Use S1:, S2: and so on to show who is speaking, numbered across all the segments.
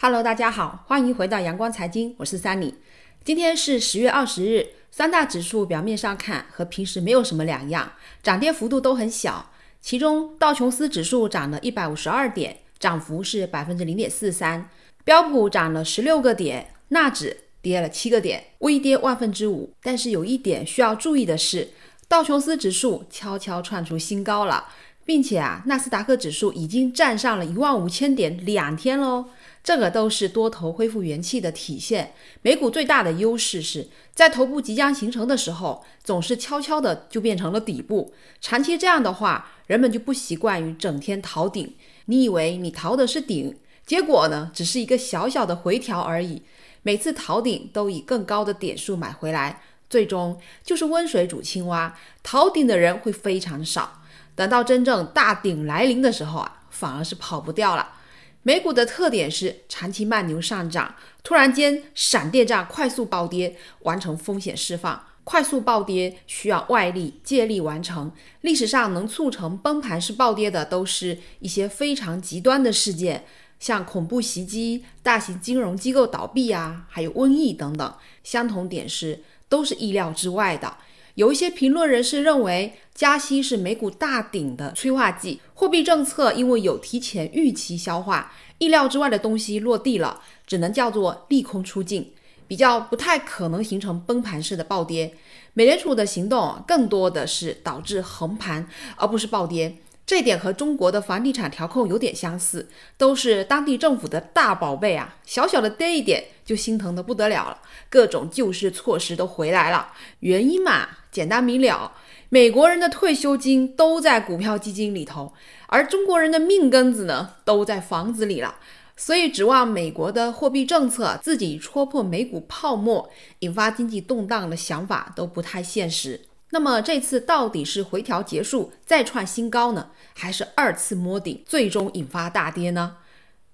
S1: Hello，大家好，欢迎回到阳光财经，我是三里。今天是十月二十日，三大指数表面上看和平时没有什么两样，涨跌幅度都很小。其中道琼斯指数涨了一百五十二点，涨幅是百分之零点四三；标普涨了十六个点，纳指跌了七个点，微跌万分之五。但是有一点需要注意的是，道琼斯指数悄悄创出新高了，并且啊，纳斯达克指数已经站上了一万五千点两天喽。这个都是多头恢复元气的体现。美股最大的优势是在头部即将形成的时候，总是悄悄的就变成了底部。长期这样的话，人们就不习惯于整天逃顶。你以为你逃的是顶，结果呢，只是一个小小的回调而已。每次逃顶都以更高的点数买回来，最终就是温水煮青蛙。逃顶的人会非常少，等到真正大顶来临的时候啊，反而是跑不掉了。美股的特点是长期慢牛上涨，突然间闪电战快速暴跌，完成风险释放。快速暴跌需要外力借力完成。历史上能促成崩盘式暴跌的都是一些非常极端的事件，像恐怖袭击、大型金融机构倒闭啊，还有瘟疫等等。相同点是，都是意料之外的。有一些评论人士认为，加息是美股大顶的催化剂，货币政策因为有提前预期消化，意料之外的东西落地了，只能叫做利空出尽，比较不太可能形成崩盘式的暴跌。美联储的行动更多的是导致横盘，而不是暴跌。这点和中国的房地产调控有点相似，都是当地政府的大宝贝啊，小小的跌一点就心疼的不得了了，各种救市措施都回来了。原因嘛，简单明了，美国人的退休金都在股票基金里头，而中国人的命根子呢都在房子里了，所以指望美国的货币政策自己戳破美股泡沫，引发经济动荡的想法都不太现实。那么这次到底是回调结束再创新高呢，还是二次摸顶最终引发大跌呢？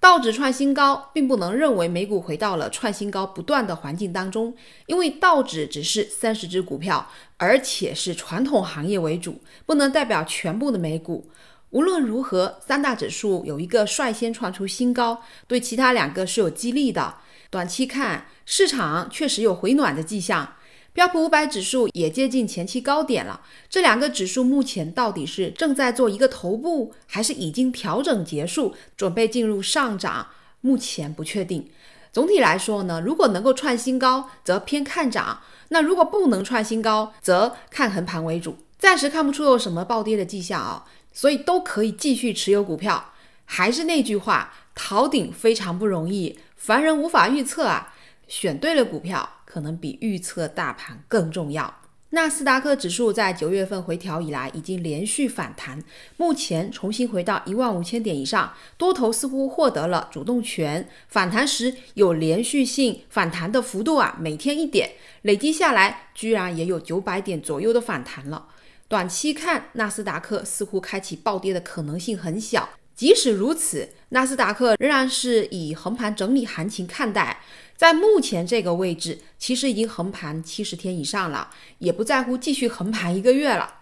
S1: 道指创新高，并不能认为美股回到了创新高不断的环境当中，因为道指只是三十只股票，而且是传统行业为主，不能代表全部的美股。无论如何，三大指数有一个率先创出新高，对其他两个是有激励的。短期看，市场确实有回暖的迹象。标普五百指数也接近前期高点了，这两个指数目前到底是正在做一个头部，还是已经调整结束，准备进入上涨？目前不确定。总体来说呢，如果能够创新高，则偏看涨；那如果不能创新高，则看横盘为主。暂时看不出有什么暴跌的迹象啊，所以都可以继续持有股票。还是那句话，逃顶非常不容易，凡人无法预测啊。选对了股票。可能比预测大盘更重要。纳斯达克指数在九月份回调以来已经连续反弹，目前重新回到一万五千点以上，多头似乎获得了主动权。反弹时有连续性，反弹的幅度啊，每天一点，累积下来居然也有九百点左右的反弹了。短期看，纳斯达克似乎开启暴跌的可能性很小。即使如此，纳斯达克仍然是以横盘整理行情看待。在目前这个位置，其实已经横盘七十天以上了，也不在乎继续横盘一个月了。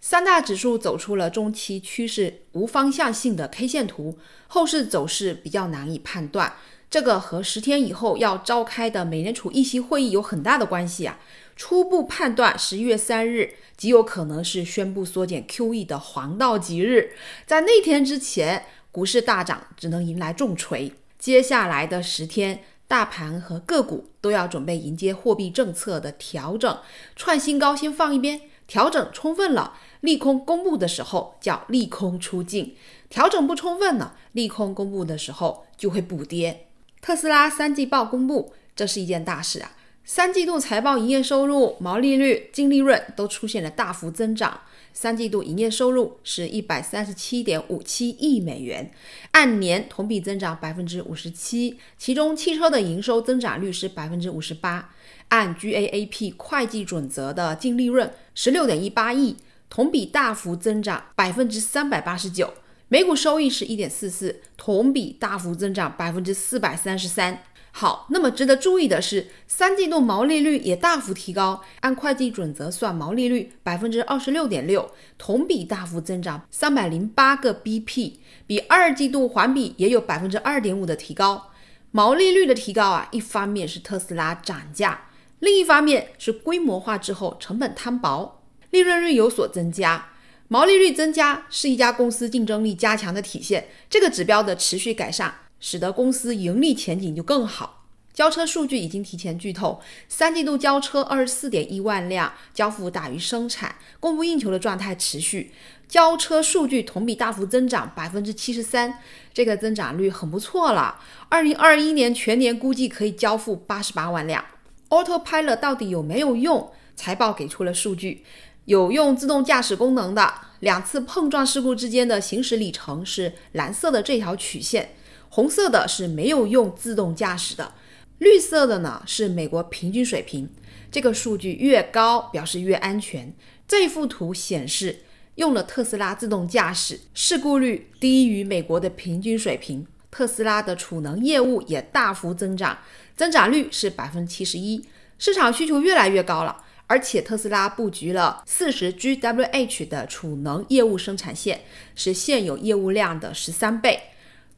S1: 三大指数走出了中期趋势无方向性的 K 线图，后市走势比较难以判断。这个和十天以后要召开的美联储议息会议有很大的关系啊。初步判断，十一月三日极有可能是宣布缩减 QE 的黄道吉日，在那天之前，股市大涨只能迎来重锤。接下来的十天。大盘和个股都要准备迎接货币政策的调整，创新高先放一边，调整充分了，利空公布的时候叫利空出尽；调整不充分了，利空公布的时候就会补跌。特斯拉三季报公布，这是一件大事啊。三季度财报营业收入、毛利率、净利润都出现了大幅增长。三季度营业收入是一百三十七点五七亿美元，按年同比增长百分之五十七，其中汽车的营收增长率是百分之五十八。按 GAAP 会计准则的净利润十六点一八亿，同比大幅增长百分之三百八十九，每股收益是一点四四，同比大幅增长百分之四百三十三。好，那么值得注意的是，三季度毛利率也大幅提高，按会计准则算，毛利率百分之二十六点六，同比大幅增长三百零八个 BP，比二季度环比也有百分之二点五的提高。毛利率的提高啊，一方面是特斯拉涨价，另一方面是规模化之后成本摊薄，利润率有所增加。毛利率增加是一家公司竞争力加强的体现，这个指标的持续改善。使得公司盈利前景就更好。交车数据已经提前剧透，三季度交车二十四点一万辆，交付大于生产，供不应求的状态持续。交车数据同比大幅增长百分之七十三，这个增长率很不错了。二零二一年全年估计可以交付八十八万辆。Autopilot 到底有没有用？财报给出了数据，有用自动驾驶功能的两次碰撞事故之间的行驶里程是蓝色的这条曲线。红色的是没有用自动驾驶的，绿色的呢是美国平均水平。这个数据越高，表示越安全。这幅图显示，用了特斯拉自动驾驶，事故率低于美国的平均水平。特斯拉的储能业务也大幅增长，增长率是百分之七十一，市场需求越来越高了。而且特斯拉布局了四十 GWh 的储能业务生产线，是现有业务量的十三倍。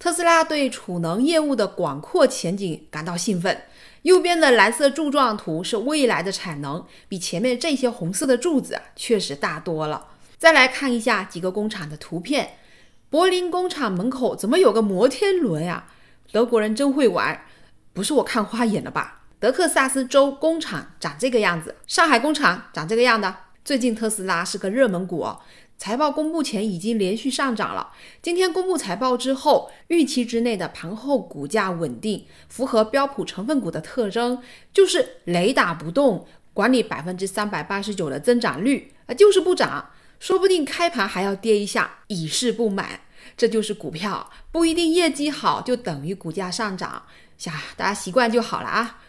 S1: 特斯拉对储能业务的广阔前景感到兴奋。右边的蓝色柱状图是未来的产能，比前面这些红色的柱子确实大多了。再来看一下几个工厂的图片，柏林工厂门口怎么有个摩天轮呀？德国人真会玩，不是我看花眼了吧？德克萨斯州工厂长这个样子，上海工厂长这个样的。最近特斯拉是个热门股哦。财报公布前已经连续上涨了，今天公布财报之后，预期之内的盘后股价稳定，符合标普成分股的特征，就是雷打不动，管理百分之三百八十九的增长率啊，就是不涨，说不定开盘还要跌一下以示不满，这就是股票不一定业绩好就等于股价上涨，下大家习惯就好了啊。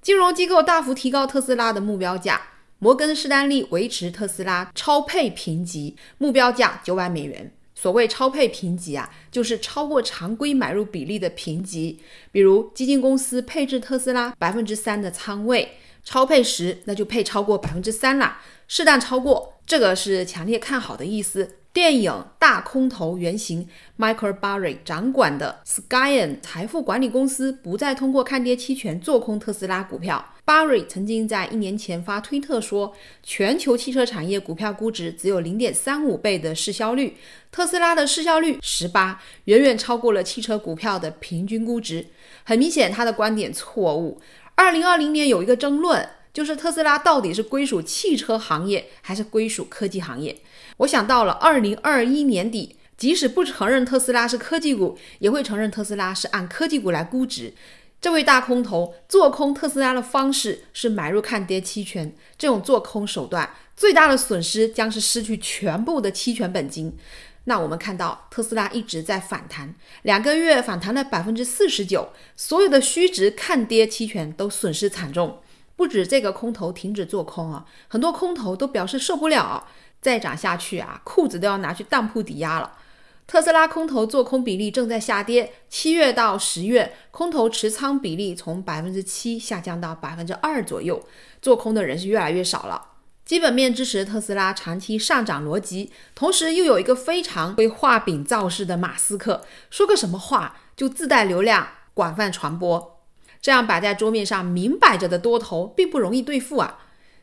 S1: 金融机构大幅提高特斯拉的目标价。摩根士丹利维持特斯拉超配评级，目标价九百美元。所谓超配评级啊，就是超过常规买入比例的评级。比如基金公司配置特斯拉百分之三的仓位，超配时那就配超过百分之三啦。适当超过，这个是强烈看好的意思。电影大空头原型 Michael Barry 掌管的 Skyen 财富管理公司不再通过看跌期权做空特斯拉股票。巴瑞曾经在一年前发推特说，全球汽车产业股票估值只有零点三五倍的市销率，特斯拉的市销率十八，远远超过了汽车股票的平均估值。很明显，他的观点错误。二零二零年有一个争论，就是特斯拉到底是归属汽车行业还是归属科技行业。我想到了二零二一年底，即使不承认特斯拉是科技股，也会承认特斯拉是按科技股来估值。这位大空头做空特斯拉的方式是买入看跌期权，这种做空手段最大的损失将是失去全部的期权本金。那我们看到特斯拉一直在反弹，两个月反弹了百分之四十九，所有的虚值看跌期权都损失惨重。不止这个空头停止做空啊，很多空头都表示受不了，再涨下去啊，裤子都要拿去当铺抵押了。特斯拉空头做空比例正在下跌，七月到十月，空头持仓比例从百分之七下降到百分之二左右，做空的人是越来越少了。基本面支持特斯拉长期上涨逻辑，同时又有一个非常会画饼造势的马斯克，说个什么话就自带流量，广泛传播。这样摆在桌面上明摆着的多头，并不容易对付啊。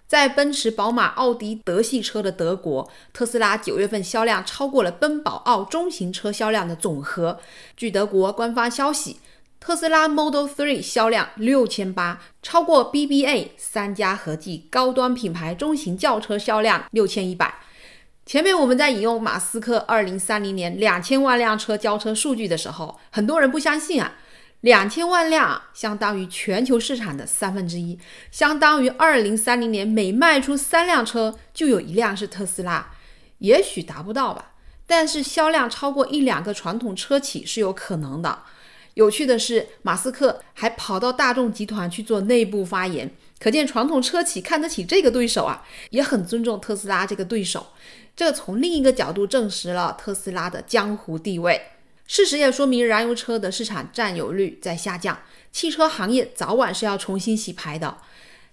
S1: 在奔驰、宝马、奥迪德系车的德国，特斯拉九月份销量超过了奔宝奥中型车销量的总和。据德国官方消息，特斯拉 Model 3销量六千八，超过 BBA 三家合计高端品牌中型轿车销量六千一百。前面我们在引用马斯克二零三零年两千万辆车交车数据的时候，很多人不相信啊。两千万辆，相当于全球市场的三分之一，相当于二零三零年每卖出三辆车就有一辆是特斯拉。也许达不到吧，但是销量超过一两个传统车企是有可能的。有趣的是，马斯克还跑到大众集团去做内部发言，可见传统车企看得起这个对手啊，也很尊重特斯拉这个对手。这从另一个角度证实了特斯拉的江湖地位。事实也说明，燃油车的市场占有率在下降，汽车行业早晚是要重新洗牌的。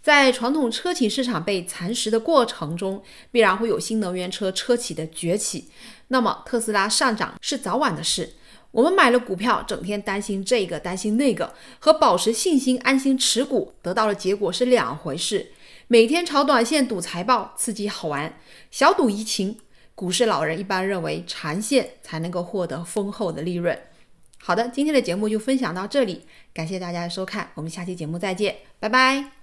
S1: 在传统车企市场被蚕食的过程中，必然会有新能源车车企的崛起。那么特斯拉上涨是早晚的事。我们买了股票，整天担心这个担心那个，和保持信心、安心持股得到的结果是两回事。每天炒短线、赌财报，刺激好玩，小赌怡情。股市老人一般认为，长线才能够获得丰厚的利润。好的，今天的节目就分享到这里，感谢大家的收看，我们下期节目再见，拜拜。